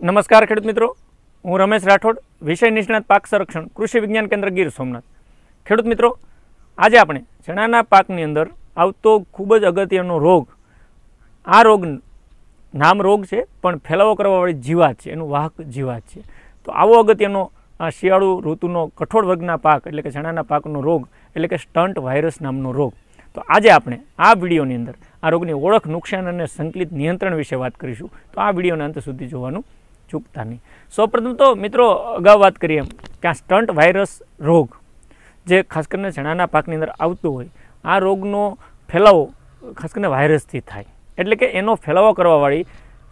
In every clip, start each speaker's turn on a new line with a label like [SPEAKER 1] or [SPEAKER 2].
[SPEAKER 1] નમસ્કાર ખેડૂત મિત્રો હું રમેશ રાઠોડ વિષય નિષ્ણાત પાક સંરક્ષણ કૃષિ વિજ્ઞાન કેન્દ્ર ગીર સોમનાથ ખેડૂત મિત્રો આજે આપણે ચણાના પાકની અંદર આવતો ખૂબ જ અગત્યનો રોગ આ રોગ નામ રોગ છે પણ ફેલાવો કરવાવાળી જીવાત છે એનું વાહક જીવાત છે તો આવો અગત્યનો આ શિયાળુ ઋતુનો કઠોળ વર્ગના પાક એટલે કે ચણાના પાકનો રોગ એટલે કે સ્ટન્ટ વાયરસ નામનો રોગ તો આજે આપણે આ વિડીયોની અંદર આ રોગની ઓળખ નુકસાન અને સંકલિત નિયંત્રણ વિશે વાત કરીશું તો આ વિડીયોના અંત સુધી જોવાનું ચૂકતા નહીં સૌપ્રથમ તો મિત્રો અગાઉ વાત કરીએ કે આ સ્ટન્ટ વાયરસ રોગ જે ખાસ કરીને ચણાના પાકની અંદર આવતો હોય આ રોગનો ફેલાવો ખાસ કરીને વાયરસથી થાય એટલે કે એનો ફેલાવો કરવાવાળી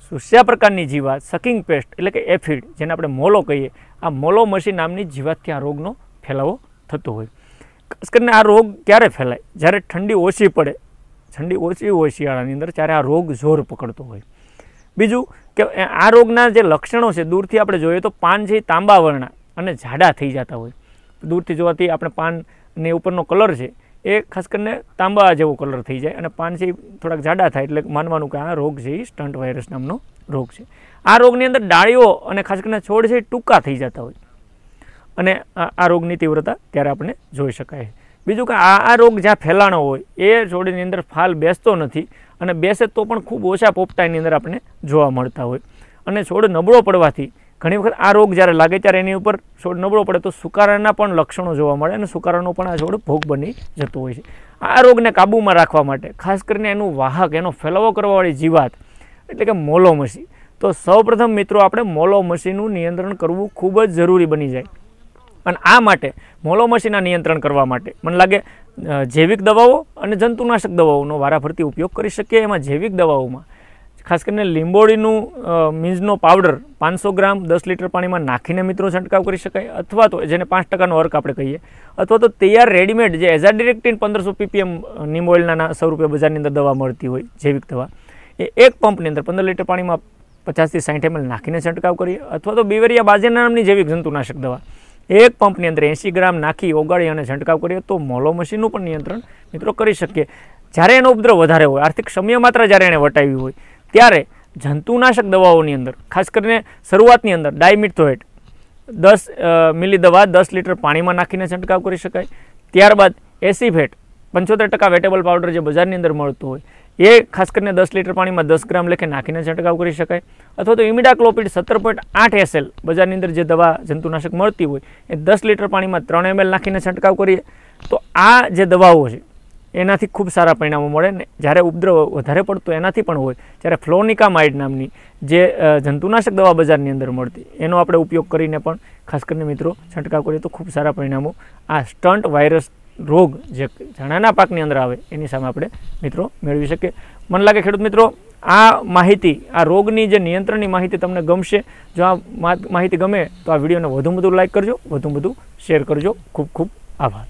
[SPEAKER 1] સુસ્યા પ્રકારની જીવાત સકિંગ પેસ્ટ એટલે કે એફિડ જેને આપણે મોલો કહીએ આ મોલો મસી નામની જીવાતથી આ રોગનો ફેલાવો થતો હોય ખાસ કરીને આ રોગ ક્યારે ફેલાય જ્યારે ઠંડી ઓછી પડે ઠંડી ઓછી હોય શિયાળાની અંદર ત્યારે આ રોગ જોર પકડતો હોય બીજું કે આ રોગના જે લક્ષણો છે દૂરથી આપણે જોઈએ તો પાન છે તાંબા વર્ણા અને જાડા થઈ જતા હોય દૂરથી જોવાથી આપણે પાનની ઉપરનો કલર છે એ ખાસ કરીને તાંબા જેવો કલર થઈ જાય અને પાન છે થોડાક જાડા થાય એટલે માનવાનું કે આ રોગ છે એ સ્ટન્ટ વાયરસ નામનો રોગ છે આ રોગની અંદર ડાળીઓ અને ખાસ કરીને છોડ છે ટૂંકા થઈ જતા હોય અને આ રોગની તીવ્રતા ત્યારે આપણે જોઈ શકાય બીજું કે આ આ રોગ જ્યાં ફેલાણો હોય એ છોડની અંદર ફાલ બેસતો નથી અને બેસે તો પણ ખૂબ ઓછા પોપટા એની અંદર આપણને જોવા મળતા હોય અને છોડ નબળો પડવાથી ઘણી વખત આ રોગ જ્યારે લાગે ત્યારે એની ઉપર છોડ નબળો પડે તો સુકારાના પણ લક્ષણો જોવા મળે અને સુકારાનો પણ આ છોડ ભોગ બની જતો હોય છે આ રોગને કાબૂમાં રાખવા માટે ખાસ કરીને એનું વાહક એનો ફેલાવો કરવાવાળી જીવાત એટલે કે મોલોમસી તો સૌપ્રથમ મિત્રો આપણે મોલોમસીનું નિયંત્રણ કરવું ખૂબ જ જરૂરી બની જાય અને આ માટે મોલોમસીના નિયંત્રણ કરવા માટે મને લાગે જૈવિક દવાઓ અને જંતુનાશક દવાઓનો વારાફરતી ઉપયોગ કરી શકીએ એમાં જૈવિક દવાઓમાં ખાસ કરીને લીંબોળીનું મીન્સનો પાવડર પાંચસો ગ્રામ દસ લીટર પાણીમાં નાખીને મિત્રો છંટકાવ કરી શકાય અથવા તો જેને પાંચ ટકાનો અર્ક આપણે કહીએ અથવા તો તૈયાર રેડીમેડ જે એઝાડિરેક્ટિન પંદરસો પીપીએમ નીમ ઓઇલના સ્વરૂપે બજારની અંદર દવા મળતી હોય જૈવિક દવા એ એક પંપની અંદર પંદર લીટર પાણીમાં પચાસથી સાઠ એમએલ નાખીને છંટકાવ કરીએ અથવા તો બીવેરિયા બાજેના નામની જૈવિક જંતુનાશક દવા એક પંપની અંદર એંસી ગ્રામ નાખી ઓગાળી અને છંટકાવ કરીએ તો મોલો મશીનનું પણ નિયંત્રણ મિત્રો કરી શકીએ જ્યારે એનો ઉપદ્રવ વધારે હોય આર્થિક સમય માત્ર જ્યારે એણે વટાવી હોય ત્યારે જંતુનાશક દવાઓની અંદર ખાસ કરીને શરૂઆતની અંદર ડાયમિટોહેટ દસ મિલી દવા દસ લીટર પાણીમાં નાખીને છંટકાવ કરી શકાય ત્યારબાદ એસીફેટ પંચોતેર ટકા વેટેબલ પાવડર જે બજારની અંદર મળતું હોય એ ખાસ કરીને દસ લીટર પાણીમાં દસ ગ્રામ લેખે નાખીને છંટકાવ કરી શકાય અથવા તો ઇમિડા ઇમિડાક્લોપિડ સત્તર પોઈન્ટ આઠ એસએલ બજારની અંદર જે દવા જંતુનાશક મળતી હોય એ દસ લીટર પાણીમાં ત્રણ એમએલ નાખીને છંટકાવ કરીએ તો આ જે દવાઓ છે એનાથી ખૂબ સારા પરિણામો મળે ને જ્યારે ઉપદ્રવ વધારે પડતો એનાથી પણ હોય જ્યારે ફ્લોનિકામાઇડ નામની જે જંતુનાશક દવા બજારની અંદર મળતી એનો આપણે ઉપયોગ કરીને પણ ખાસ કરીને મિત્રો છંટકાવ કરીએ તો ખૂબ સારા પરિણામો આ સ્ટન્ટ વાયરસ રોગ જે ચણાના પાકની અંદર આવે એની સામે આપણે મિત્રો મેળવી શકીએ મને લાગે ખેડૂત મિત્રો આ માહિતી આ રોગની જે નિયંત્રણની માહિતી તમને ગમશે જો આ માહિતી ગમે તો આ વિડીયોને વધુ બધું લાઇક કરજો વધુ બધું શેર કરજો ખૂબ ખૂબ આભાર